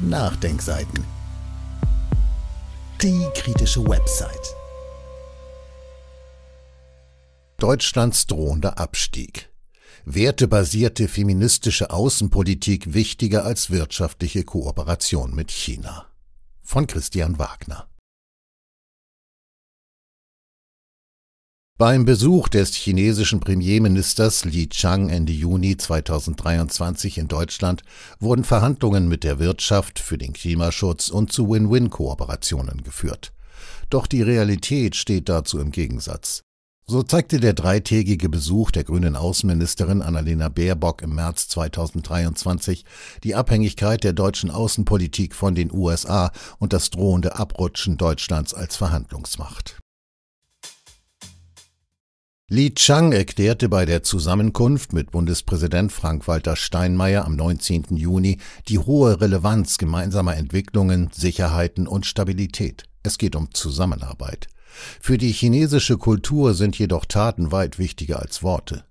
Nachdenkseiten. Die kritische Website. Deutschlands drohender Abstieg. Wertebasierte feministische Außenpolitik wichtiger als wirtschaftliche Kooperation mit China. Von Christian Wagner. Beim Besuch des chinesischen Premierministers Li Chang Ende Juni 2023 in Deutschland wurden Verhandlungen mit der Wirtschaft für den Klimaschutz und zu Win-Win-Kooperationen geführt. Doch die Realität steht dazu im Gegensatz. So zeigte der dreitägige Besuch der grünen Außenministerin Annalena Baerbock im März 2023 die Abhängigkeit der deutschen Außenpolitik von den USA und das drohende Abrutschen Deutschlands als Verhandlungsmacht. Li Chang erklärte bei der Zusammenkunft mit Bundespräsident Frank-Walter Steinmeier am 19. Juni die hohe Relevanz gemeinsamer Entwicklungen, Sicherheiten und Stabilität. Es geht um Zusammenarbeit. Für die chinesische Kultur sind jedoch Taten weit wichtiger als Worte.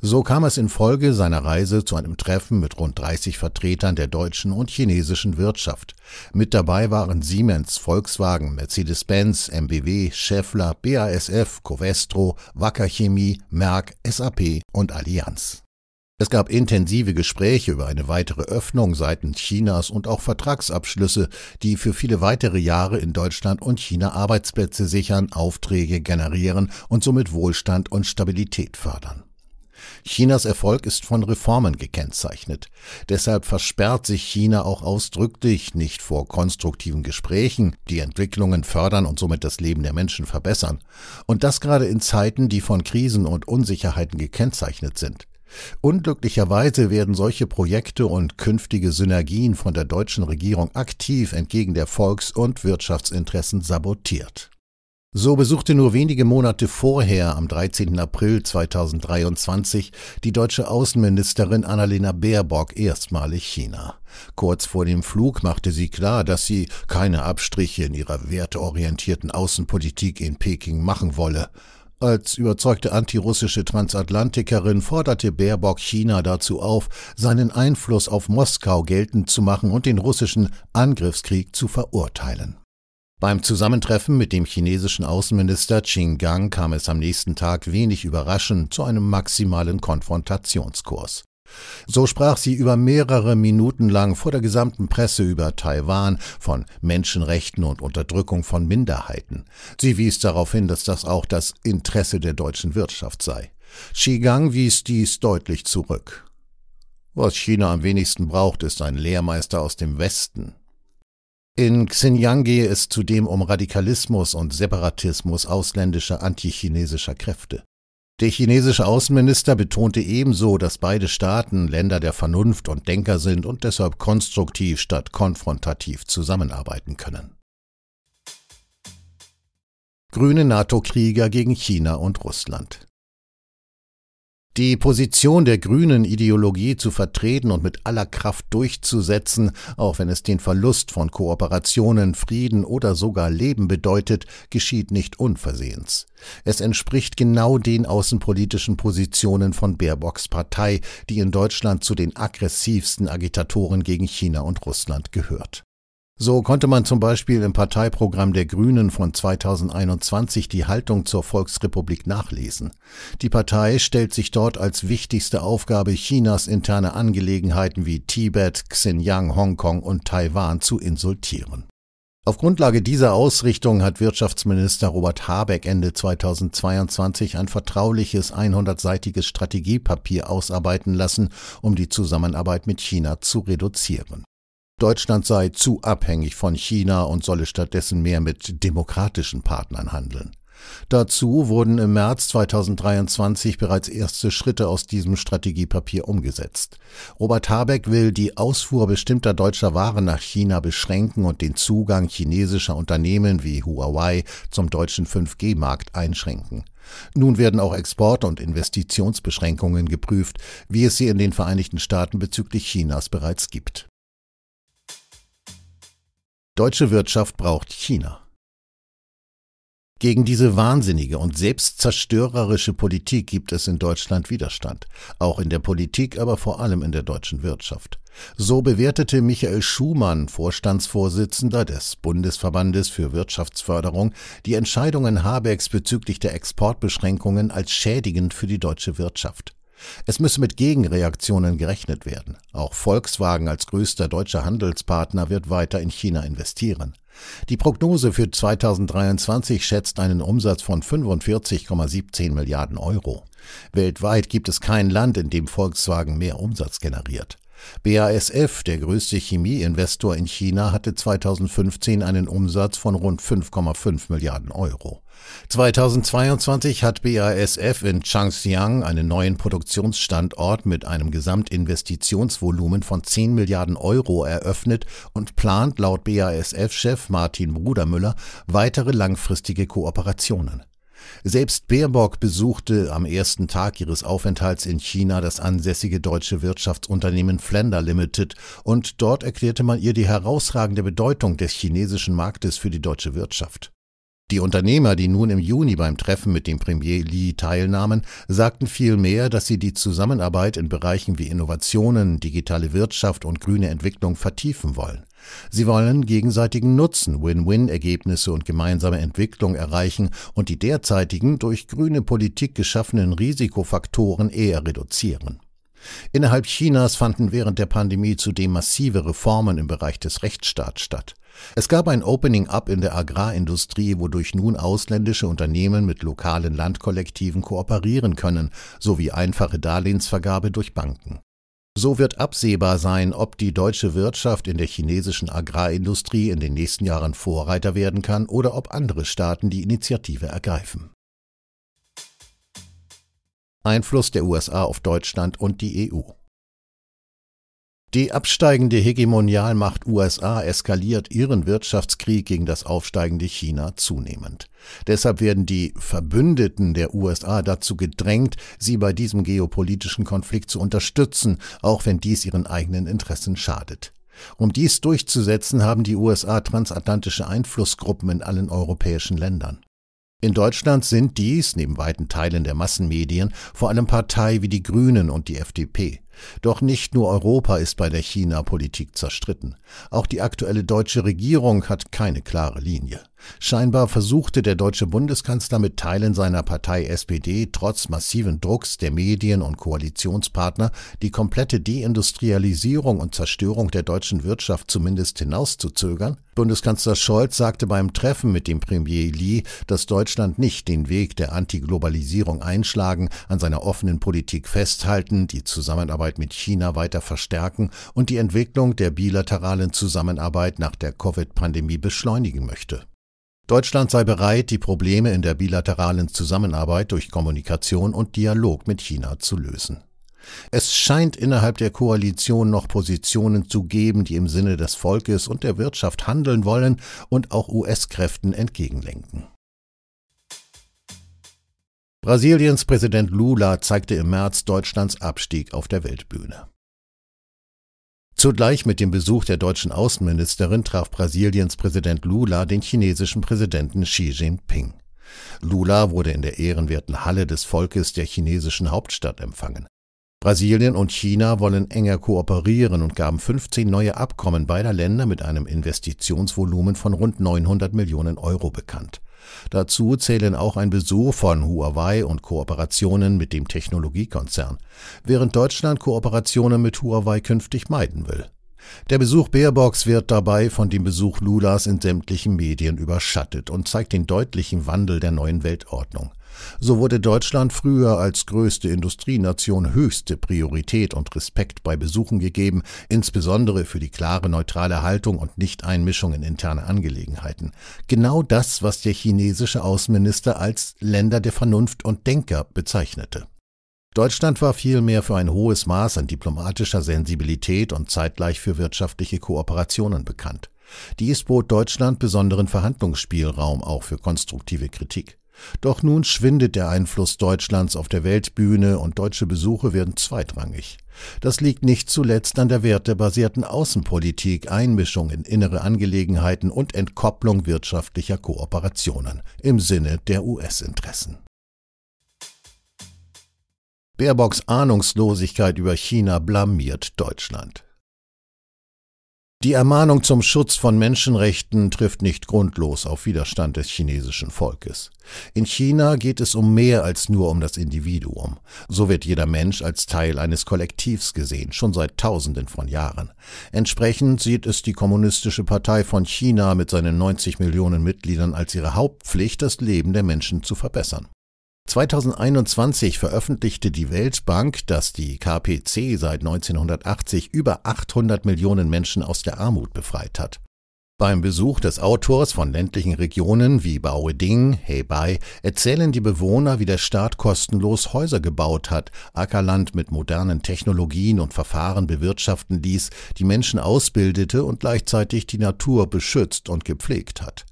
So kam es infolge seiner Reise zu einem Treffen mit rund 30 Vertretern der deutschen und chinesischen Wirtschaft. Mit dabei waren Siemens, Volkswagen, Mercedes-Benz, MBW, Schaeffler, BASF, Covestro, Wacker Chemie, Merck, SAP und Allianz. Es gab intensive Gespräche über eine weitere Öffnung seitens Chinas und auch Vertragsabschlüsse, die für viele weitere Jahre in Deutschland und China Arbeitsplätze sichern, Aufträge generieren und somit Wohlstand und Stabilität fördern. Chinas Erfolg ist von Reformen gekennzeichnet. Deshalb versperrt sich China auch ausdrücklich nicht vor konstruktiven Gesprächen, die Entwicklungen fördern und somit das Leben der Menschen verbessern. Und das gerade in Zeiten, die von Krisen und Unsicherheiten gekennzeichnet sind. Unglücklicherweise werden solche Projekte und künftige Synergien von der deutschen Regierung aktiv entgegen der Volks- und Wirtschaftsinteressen sabotiert. So besuchte nur wenige Monate vorher, am 13. April 2023, die deutsche Außenministerin Annalena Baerbock erstmalig China. Kurz vor dem Flug machte sie klar, dass sie keine Abstriche in ihrer werteorientierten Außenpolitik in Peking machen wolle. Als überzeugte antirussische Transatlantikerin forderte Baerbock China dazu auf, seinen Einfluss auf Moskau geltend zu machen und den russischen Angriffskrieg zu verurteilen. Beim Zusammentreffen mit dem chinesischen Außenminister Qin Gang kam es am nächsten Tag wenig überraschend zu einem maximalen Konfrontationskurs. So sprach sie über mehrere Minuten lang vor der gesamten Presse über Taiwan, von Menschenrechten und Unterdrückung von Minderheiten. Sie wies darauf hin, dass das auch das Interesse der deutschen Wirtschaft sei. Xi wies dies deutlich zurück. Was China am wenigsten braucht, ist ein Lehrmeister aus dem Westen, in Xinjiang gehe es zudem um Radikalismus und Separatismus ausländischer antichinesischer Kräfte. Der chinesische Außenminister betonte ebenso, dass beide Staaten Länder der Vernunft und Denker sind und deshalb konstruktiv statt konfrontativ zusammenarbeiten können. Grüne NATO-Krieger gegen China und Russland. Die Position der grünen Ideologie zu vertreten und mit aller Kraft durchzusetzen, auch wenn es den Verlust von Kooperationen, Frieden oder sogar Leben bedeutet, geschieht nicht unversehens. Es entspricht genau den außenpolitischen Positionen von Baerbocks Partei, die in Deutschland zu den aggressivsten Agitatoren gegen China und Russland gehört. So konnte man zum Beispiel im Parteiprogramm der Grünen von 2021 die Haltung zur Volksrepublik nachlesen. Die Partei stellt sich dort als wichtigste Aufgabe, Chinas interne Angelegenheiten wie Tibet, Xinjiang, Hongkong und Taiwan zu insultieren. Auf Grundlage dieser Ausrichtung hat Wirtschaftsminister Robert Habeck Ende 2022 ein vertrauliches 100-seitiges Strategiepapier ausarbeiten lassen, um die Zusammenarbeit mit China zu reduzieren. Deutschland sei zu abhängig von China und solle stattdessen mehr mit demokratischen Partnern handeln. Dazu wurden im März 2023 bereits erste Schritte aus diesem Strategiepapier umgesetzt. Robert Habeck will die Ausfuhr bestimmter deutscher Waren nach China beschränken und den Zugang chinesischer Unternehmen wie Huawei zum deutschen 5G-Markt einschränken. Nun werden auch Export- und Investitionsbeschränkungen geprüft, wie es sie in den Vereinigten Staaten bezüglich Chinas bereits gibt. Deutsche Wirtschaft braucht China. Gegen diese wahnsinnige und selbstzerstörerische Politik gibt es in Deutschland Widerstand, auch in der Politik, aber vor allem in der deutschen Wirtschaft. So bewertete Michael Schumann, Vorstandsvorsitzender des Bundesverbandes für Wirtschaftsförderung, die Entscheidungen Habecks bezüglich der Exportbeschränkungen als schädigend für die deutsche Wirtschaft. Es müsse mit Gegenreaktionen gerechnet werden. Auch Volkswagen als größter deutscher Handelspartner wird weiter in China investieren. Die Prognose für 2023 schätzt einen Umsatz von 45,17 Milliarden Euro. Weltweit gibt es kein Land, in dem Volkswagen mehr Umsatz generiert. BASF, der größte Chemieinvestor in China, hatte 2015 einen Umsatz von rund 5,5 Milliarden Euro. 2022 hat BASF in Changxiang einen neuen Produktionsstandort mit einem Gesamtinvestitionsvolumen von 10 Milliarden Euro eröffnet und plant laut BASF-Chef Martin Brudermüller weitere langfristige Kooperationen. Selbst Baerbock besuchte am ersten Tag ihres Aufenthalts in China das ansässige deutsche Wirtschaftsunternehmen Flender Limited und dort erklärte man ihr die herausragende Bedeutung des chinesischen Marktes für die deutsche Wirtschaft. Die Unternehmer, die nun im Juni beim Treffen mit dem Premier Li teilnahmen, sagten vielmehr, dass sie die Zusammenarbeit in Bereichen wie Innovationen, digitale Wirtschaft und grüne Entwicklung vertiefen wollen. Sie wollen gegenseitigen Nutzen, Win-Win-Ergebnisse und gemeinsame Entwicklung erreichen und die derzeitigen durch grüne Politik geschaffenen Risikofaktoren eher reduzieren. Innerhalb Chinas fanden während der Pandemie zudem massive Reformen im Bereich des Rechtsstaats statt. Es gab ein Opening Up in der Agrarindustrie, wodurch nun ausländische Unternehmen mit lokalen Landkollektiven kooperieren können, sowie einfache Darlehensvergabe durch Banken. So wird absehbar sein, ob die deutsche Wirtschaft in der chinesischen Agrarindustrie in den nächsten Jahren Vorreiter werden kann oder ob andere Staaten die Initiative ergreifen. Einfluss der USA auf Deutschland und die EU die absteigende Hegemonialmacht USA eskaliert ihren Wirtschaftskrieg gegen das aufsteigende China zunehmend. Deshalb werden die Verbündeten der USA dazu gedrängt, sie bei diesem geopolitischen Konflikt zu unterstützen, auch wenn dies ihren eigenen Interessen schadet. Um dies durchzusetzen, haben die USA transatlantische Einflussgruppen in allen europäischen Ländern. In Deutschland sind dies, neben weiten Teilen der Massenmedien, vor allem Parteien wie die Grünen und die FDP. Doch nicht nur Europa ist bei der China-Politik zerstritten. Auch die aktuelle deutsche Regierung hat keine klare Linie. Scheinbar versuchte der deutsche Bundeskanzler mit Teilen seiner Partei SPD trotz massiven Drucks der Medien und Koalitionspartner die komplette Deindustrialisierung und Zerstörung der deutschen Wirtschaft zumindest hinauszuzögern. Bundeskanzler Scholz sagte beim Treffen mit dem Premier Li, dass Deutschland nicht den Weg der Antiglobalisierung einschlagen, an seiner offenen Politik festhalten, die Zusammenarbeit Zusammenarbeit mit China weiter verstärken und die Entwicklung der bilateralen Zusammenarbeit nach der Covid-Pandemie beschleunigen möchte. Deutschland sei bereit, die Probleme in der bilateralen Zusammenarbeit durch Kommunikation und Dialog mit China zu lösen. Es scheint innerhalb der Koalition noch Positionen zu geben, die im Sinne des Volkes und der Wirtschaft handeln wollen und auch US-Kräften entgegenlenken. Brasiliens Präsident Lula zeigte im März Deutschlands Abstieg auf der Weltbühne. Zugleich mit dem Besuch der deutschen Außenministerin traf Brasiliens Präsident Lula den chinesischen Präsidenten Xi Jinping. Lula wurde in der ehrenwerten Halle des Volkes der chinesischen Hauptstadt empfangen. Brasilien und China wollen enger kooperieren und gaben 15 neue Abkommen beider Länder mit einem Investitionsvolumen von rund 900 Millionen Euro bekannt. Dazu zählen auch ein Besuch von Huawei und Kooperationen mit dem Technologiekonzern, während Deutschland Kooperationen mit Huawei künftig meiden will. Der Besuch Baerbocks wird dabei von dem Besuch Lulas in sämtlichen Medien überschattet und zeigt den deutlichen Wandel der neuen Weltordnung. So wurde Deutschland früher als größte Industrienation höchste Priorität und Respekt bei Besuchen gegeben, insbesondere für die klare neutrale Haltung und Nichteinmischung in interne Angelegenheiten. Genau das, was der chinesische Außenminister als Länder der Vernunft und Denker bezeichnete. Deutschland war vielmehr für ein hohes Maß an diplomatischer Sensibilität und zeitgleich für wirtschaftliche Kooperationen bekannt. Dies bot Deutschland besonderen Verhandlungsspielraum auch für konstruktive Kritik. Doch nun schwindet der Einfluss Deutschlands auf der Weltbühne und deutsche Besuche werden zweitrangig. Das liegt nicht zuletzt an der wertebasierten Außenpolitik, Einmischung in innere Angelegenheiten und Entkopplung wirtschaftlicher Kooperationen im Sinne der US-Interessen. Baerbocks Ahnungslosigkeit über China blamiert Deutschland. Die Ermahnung zum Schutz von Menschenrechten trifft nicht grundlos auf Widerstand des chinesischen Volkes. In China geht es um mehr als nur um das Individuum. So wird jeder Mensch als Teil eines Kollektivs gesehen, schon seit Tausenden von Jahren. Entsprechend sieht es die Kommunistische Partei von China mit seinen 90 Millionen Mitgliedern als ihre Hauptpflicht, das Leben der Menschen zu verbessern. 2021 veröffentlichte die Weltbank, dass die KPC seit 1980 über 800 Millionen Menschen aus der Armut befreit hat. Beim Besuch des Autors von ländlichen Regionen wie Baueding, Hebei erzählen die Bewohner, wie der Staat kostenlos Häuser gebaut hat, Ackerland mit modernen Technologien und Verfahren bewirtschaften ließ, die Menschen ausbildete und gleichzeitig die Natur beschützt und gepflegt hat.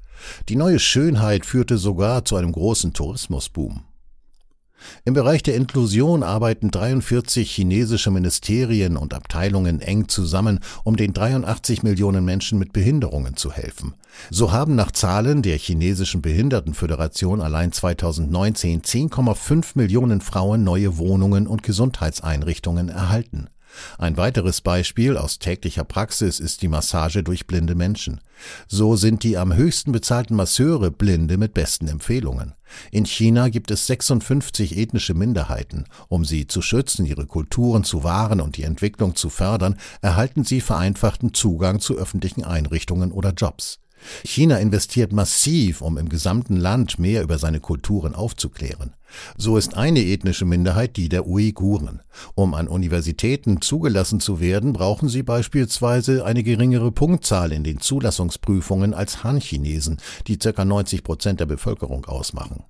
Die neue Schönheit führte sogar zu einem großen Tourismusboom. Im Bereich der Inklusion arbeiten 43 chinesische Ministerien und Abteilungen eng zusammen, um den 83 Millionen Menschen mit Behinderungen zu helfen. So haben nach Zahlen der chinesischen Behindertenföderation allein 2019 10,5 Millionen Frauen neue Wohnungen und Gesundheitseinrichtungen erhalten. Ein weiteres Beispiel aus täglicher Praxis ist die Massage durch blinde Menschen. So sind die am höchsten bezahlten Masseure Blinde mit besten Empfehlungen. In China gibt es 56 ethnische Minderheiten. Um sie zu schützen, ihre Kulturen zu wahren und die Entwicklung zu fördern, erhalten sie vereinfachten Zugang zu öffentlichen Einrichtungen oder Jobs. China investiert massiv, um im gesamten Land mehr über seine Kulturen aufzuklären. So ist eine ethnische Minderheit die der Uiguren. Um an Universitäten zugelassen zu werden, brauchen sie beispielsweise eine geringere Punktzahl in den Zulassungsprüfungen als Han-Chinesen, die ca. 90 Prozent der Bevölkerung ausmachen.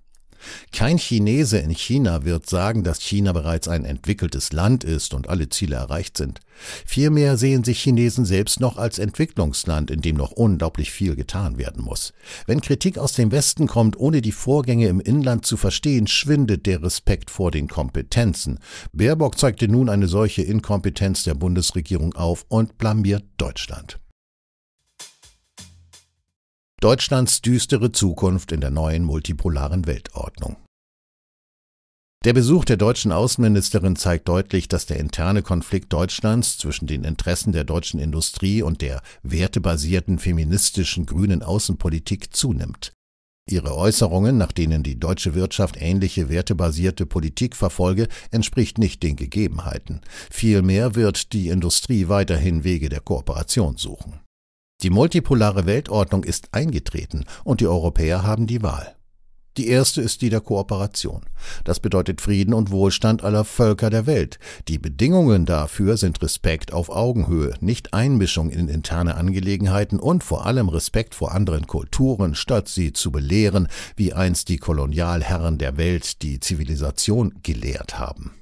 Kein Chinese in China wird sagen, dass China bereits ein entwickeltes Land ist und alle Ziele erreicht sind. Vielmehr sehen sich Chinesen selbst noch als Entwicklungsland, in dem noch unglaublich viel getan werden muss. Wenn Kritik aus dem Westen kommt, ohne die Vorgänge im Inland zu verstehen, schwindet der Respekt vor den Kompetenzen. Baerbock zeigte nun eine solche Inkompetenz der Bundesregierung auf und blamiert Deutschland. Deutschlands düstere Zukunft in der neuen multipolaren Weltordnung. Der Besuch der deutschen Außenministerin zeigt deutlich, dass der interne Konflikt Deutschlands zwischen den Interessen der deutschen Industrie und der wertebasierten feministischen grünen Außenpolitik zunimmt. Ihre Äußerungen, nach denen die deutsche Wirtschaft ähnliche wertebasierte Politik verfolge, entspricht nicht den Gegebenheiten. Vielmehr wird die Industrie weiterhin Wege der Kooperation suchen. Die multipolare Weltordnung ist eingetreten und die Europäer haben die Wahl. Die erste ist die der Kooperation. Das bedeutet Frieden und Wohlstand aller Völker der Welt. Die Bedingungen dafür sind Respekt auf Augenhöhe, nicht Einmischung in interne Angelegenheiten und vor allem Respekt vor anderen Kulturen, statt sie zu belehren, wie einst die Kolonialherren der Welt die Zivilisation gelehrt haben.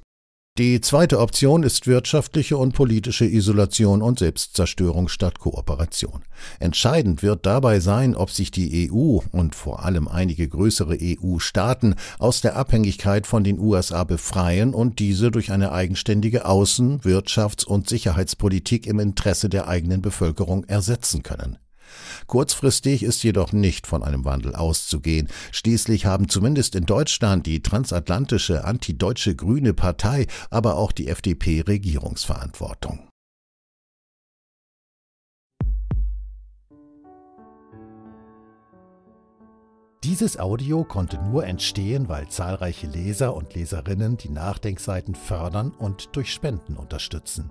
Die zweite Option ist wirtschaftliche und politische Isolation und Selbstzerstörung statt Kooperation. Entscheidend wird dabei sein, ob sich die EU und vor allem einige größere EU-Staaten aus der Abhängigkeit von den USA befreien und diese durch eine eigenständige Außen-, Wirtschafts- und Sicherheitspolitik im Interesse der eigenen Bevölkerung ersetzen können. Kurzfristig ist jedoch nicht von einem Wandel auszugehen. Schließlich haben zumindest in Deutschland die transatlantische antideutsche Grüne Partei, aber auch die FDP Regierungsverantwortung. Dieses Audio konnte nur entstehen, weil zahlreiche Leser und Leserinnen die Nachdenkseiten fördern und durch Spenden unterstützen.